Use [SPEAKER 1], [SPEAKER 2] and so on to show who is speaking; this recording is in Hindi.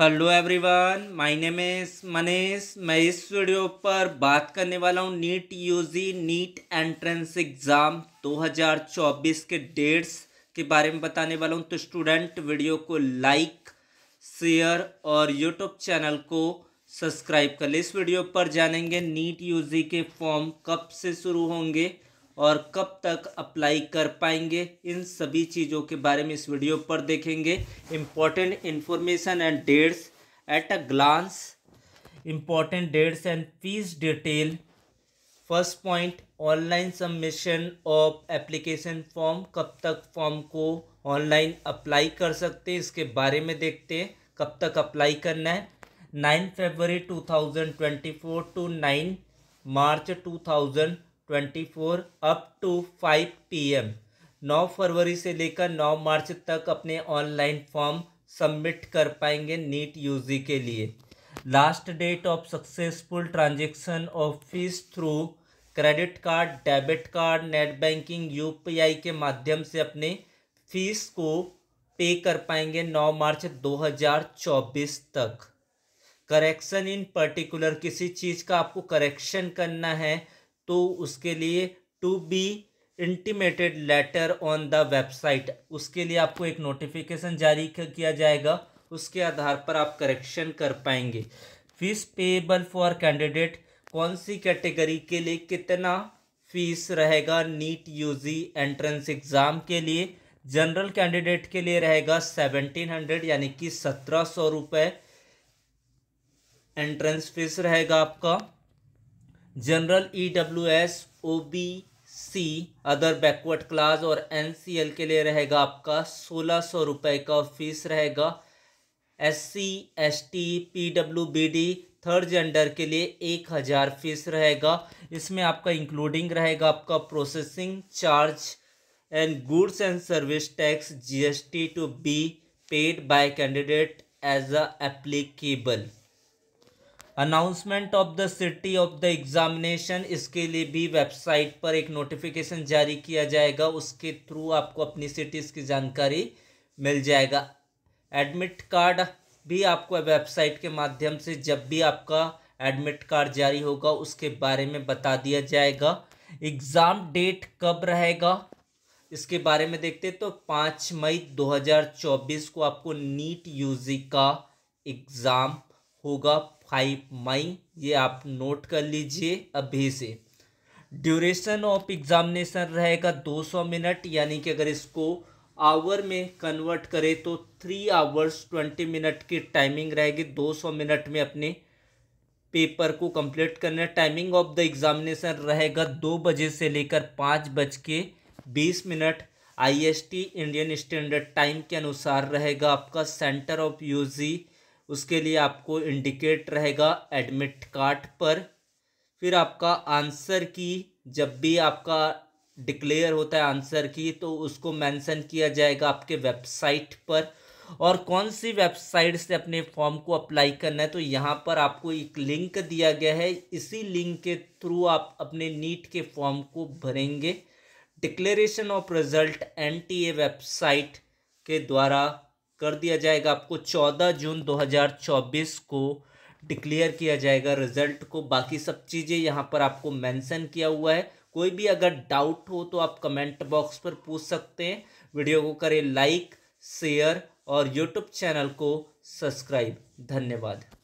[SPEAKER 1] hello everyone my name is Manish मैं इस वीडियो पर बात करने वाला हूँ NEET UG NEET entrance exam 2024 के डेट्स के बारे में बताने वाला हूँ तो स्टूडेंट वीडियो को लाइक शेयर और यूट्यूब चैनल को सब्सक्राइब कर ले इस वीडियो पर जानेंगे नीट यूजी के फॉर्म कब से शुरू होंगे और कब तक अप्लाई कर पाएंगे इन सभी चीज़ों के बारे में इस वीडियो पर देखेंगे important information and dates at a glance important dates and fees detail first point online submission of application form कब तक फॉर्म को ऑनलाइन अप्लाई कर सकते हैं इसके बारे में देखते हैं कब तक अप्लाई करना है nine February two thousand twenty four to nine March two thousand 24 up to 5 PM 9 फरवरी से लेकर 9 मार्च तक अपने ऑनलाइन फॉर्म सबमिट कर पाएंगे नीट यूजी के लिए last date of successful transaction of fees through credit card debit card net banking UPI के माध्यम से अपने फीस को पे कर पाएंगे 9 मार्च 2024 तक करेक्शन इन पर्टिकुलर किसी चीज़ का आपको करेक्शन करना है तो उसके लिए to be intimated letter on the website उसके लिए आपको एक नोटिफिकेशन जारी किया जाएगा उसके आधार पर आप करेक्शन कर पाएंगे फीस पेएबल फॉर कैंडिडेट कौन सी कैटेगरी के लिए कितना फीस रहेगा नीट यूजी एंट्रेंस एग्ज़ाम के लिए जनरल कैंडिडेट के लिए रहेगा सेवनटीन हंड्रेड यानी कि सत्रह सौ रुपये एंट्रेंस फीस रहेगा आपका general E W S O B C other backward class और एन सी एल के लिए रहेगा आपका सोलह सौ रुपये का फीस रहेगा S C S T P W B D third gender के लिए एक हज़ार फीस रहेगा इसमें आपका इंक्लूडिंग रहेगा आपका processing charge and goods and service tax G S T to be paid by candidate as a applicable announcement of the city of the examination इसके लिए भी वेबसाइट पर एक नोटिफिकेशन जारी किया जाएगा उसके थ्रू आपको अपनी सिटीज़ की जानकारी मिल जाएगा एडमिट कार्ड भी आपको वेबसाइट के माध्यम से जब भी आपका एडमिट कार्ड जारी होगा उसके बारे में बता दिया जाएगा एग्ज़ाम डेट कब रहेगा इसके बारे में देखते तो पाँच मई 2024 को आपको नीट यूजी का एग्ज़ाम होगा फाइव मई ये आप नोट कर लीजिए अभी से ड्यूरेशन ऑफ एग्जामिनेशन रहेगा 200 मिनट यानी कि अगर इसको आवर में कन्वर्ट करें तो थ्री आवर्स ट्वेंटी मिनट की टाइमिंग रहेगी 200 मिनट में अपने पेपर को कंप्लीट करना टाइमिंग ऑफ द एग्ज़ामिनेशन रहेगा दो बजे से लेकर पाँच बज के बीस minute IST Indian standard time के अनुसार रहेगा आपका सेंटर ऑफ यूजी उसके लिए आपको इंडिकेट रहेगा एडमिट कार्ड पर फिर आपका आंसर की जब भी आपका डिक्लेयर होता है आंसर की तो उसको मेंशन किया जाएगा आपके वेबसाइट पर और कौन सी वेबसाइट से अपने फॉर्म को अप्लाई करना है तो यहाँ पर आपको एक लिंक दिया गया है इसी लिंक के थ्रू आप अपने नीट के फॉर्म को भरेंगे declaration of result an website के द्वारा कर दिया जाएगा आपको चौदह जून दो हज़ार चौबीस को डिक्लेयर किया जाएगा रिजल्ट को बाकी सब चीज़ें यहाँ पर आपको मेंशन किया हुआ है कोई भी अगर डाउट हो तो आप कमेंट बॉक्स पर पूछ सकते हैं वीडियो को करें लाइक शेयर और यूट्यूब चैनल को सब्सक्राइब धन्यवाद